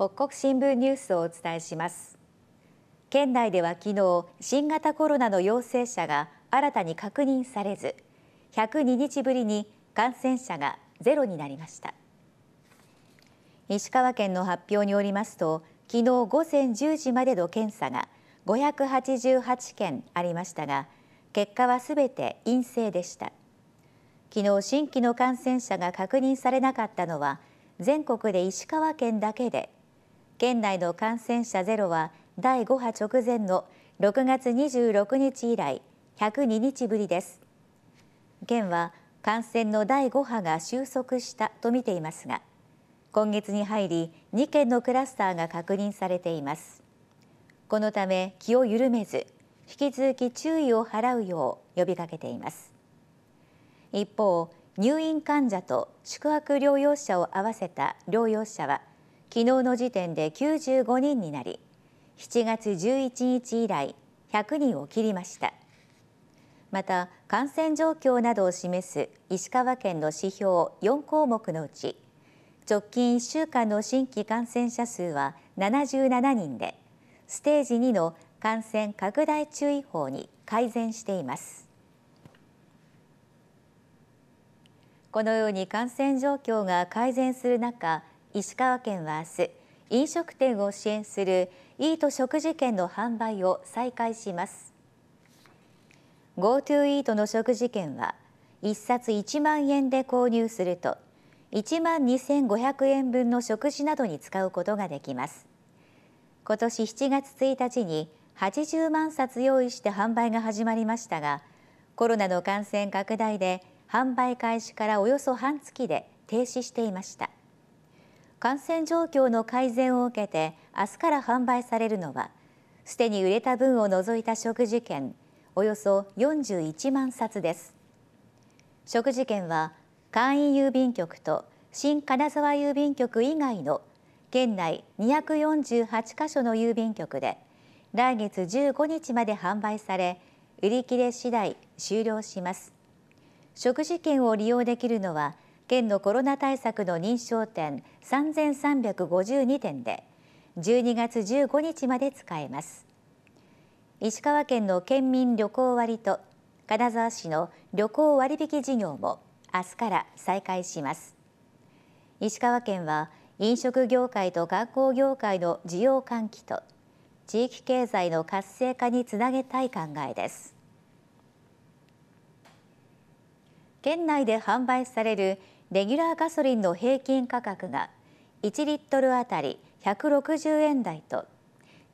北国新聞ニュースをお伝えします県内では昨日新型コロナの陽性者が新たに確認されず102日ぶりに感染者がゼロになりました石川県の発表によりますと昨日午前10時までの検査が588件ありましたが結果はすべて陰性でした昨日新規の感染者が確認されなかったのは全国で石川県だけで県内の感染者ゼロは第5波直前の6月26日以来102日ぶりです県は感染の第5波が収束したとみていますが今月に入り2件のクラスターが確認されていますこのため気を緩めず引き続き注意を払うよう呼びかけています一方入院患者と宿泊療養者を合わせた療養者は昨日の時点で95人になり7月11日以来100人を切りましたまた感染状況などを示す石川県の指標4項目のうち直近1週間の新規感染者数は77人でステージ2の感染拡大注意報に改善していますこのように感染状況が改善する中石川県は明日飲食店を支援するイート食事券の販売を再開します GoTo イートの食事券は1冊1万円で購入すると1万2500円分の食事などに使うことができます今年7月1日に80万冊用意して販売が始まりましたがコロナの感染拡大で販売開始からおよそ半月で停止していました感染状況の改善を受けて明日から販売されるのはすでに売れた分を除いた食事券およそ41万冊です食事券は簡易郵便局と新金沢郵便局以外の県内248カ所の郵便局で来月15日まで販売され売り切れ次第終了します食事券を利用できるのは県のコロナ対策の認証店3352店で12月15日まで使えます石川県の県民旅行割と金沢市の旅行割引事業も明日から再開します石川県は飲食業界と観光業界の需要喚起と地域経済の活性化につなげたい考えです県内で販売されるレギュラーガソリンの平均価格が1リットルあたり160円台と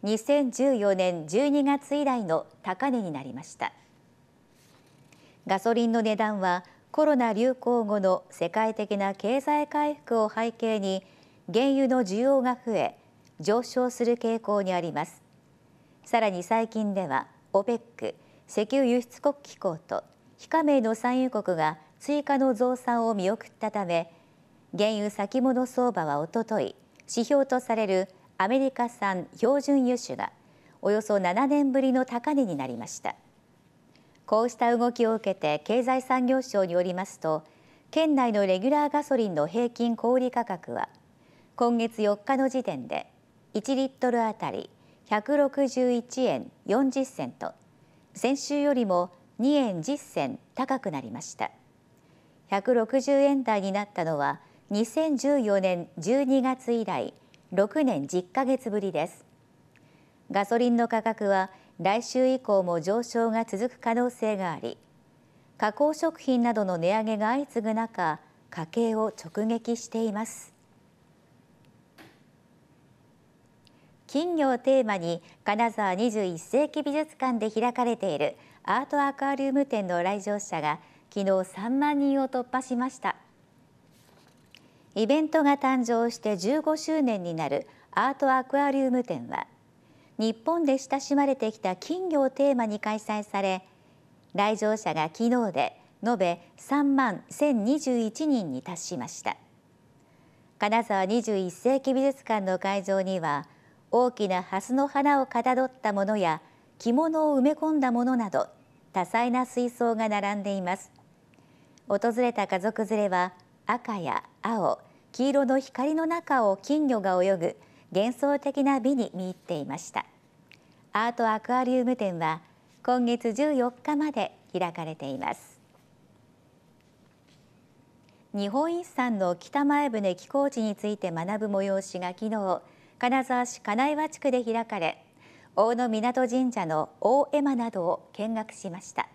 2014年12月以来の高値になりましたガソリンの値段はコロナ流行後の世界的な経済回復を背景に原油の需要が増え上昇する傾向にありますさらに最近ではオペック石油輸出国機構と非加盟の産油国が追加の増産を見送ったため原油先物相場はおととい指標とされるアメリカ産標準輸種がおよそ7年ぶりの高値になりましたこうした動きを受けて経済産業省によりますと県内のレギュラーガソリンの平均小売価格は今月4日の時点で1リットルあたり161円40銭と先週よりも2円10銭高くなりました。160円台になったのは2014年12月以来6年10ヶ月ぶりですガソリンの価格は来週以降も上昇が続く可能性があり加工食品などの値上げが相次ぐ中家計を直撃しています金魚をテーマに金沢21世紀美術館で開かれているアートアクアリウム展の来場者が昨日3万人を突破しましたイベントが誕生して15周年になるアートアクアリウム展は日本で親しまれてきた金魚をテーマに開催され来場者が昨日で延べ3万1021人に達しました金沢21世紀美術館の会場には大きな蓮の花をかたどったものや着物を埋め込んだものなど多彩な水槽が並んでいます訪れた家族連れは赤や青黄色の光の中を金魚が泳ぐ幻想的な美に見入っていましたアートアクアリウム展は今月14日まで開かれています日本遺産の北前船寄港地について学ぶ催しが昨日金沢市金岩地区で開かれ大野港神社の大絵馬などを見学しました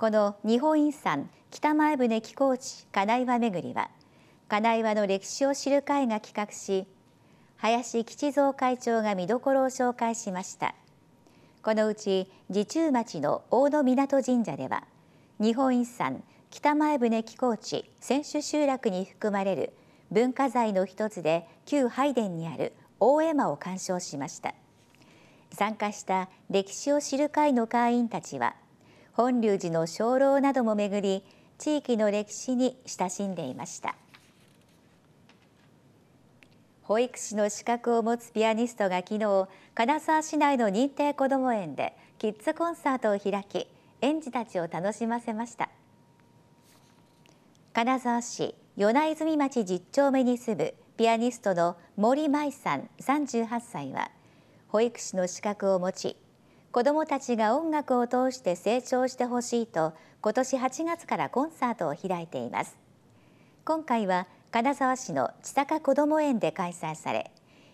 この日本遺産北前船寄港地金岩めぐりは金岩の歴史を知る会が企画し林吉蔵会長が見どころを紹介しましたこのうち自中町の大野港神社では日本遺産北前船寄港地選手集落に含まれる文化財の一つで旧拝殿にある大絵馬を鑑賞しました参加した歴史を知る会の会員たちは本龍寺の鐘楼なども巡り地域の歴史に親しんでいました保育士の資格を持つピアニストが昨日金沢市内の認定こども園でキッズコンサートを開き園児たちを楽しませました金沢市米泉町十丁目に住むピアニストの森舞さん38歳は保育士の資格を持ち子どもたちが音楽を通して成長してほしいと今年8月からコンサートを開いています今回は金沢市の千坂こども園で開催され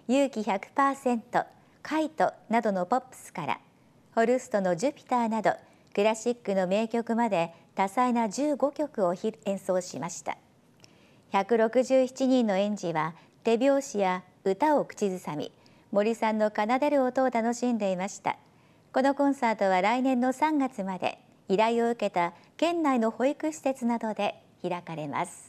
勇気100%カイトなどのポップスからホルストのジュピターなどクラシックの名曲まで多彩な15曲を演奏しました167人の園児は手拍子や歌を口ずさみ森さんの奏でる音を楽しんでいましたこのコンサートは来年の3月まで依頼を受けた県内の保育施設などで開かれます。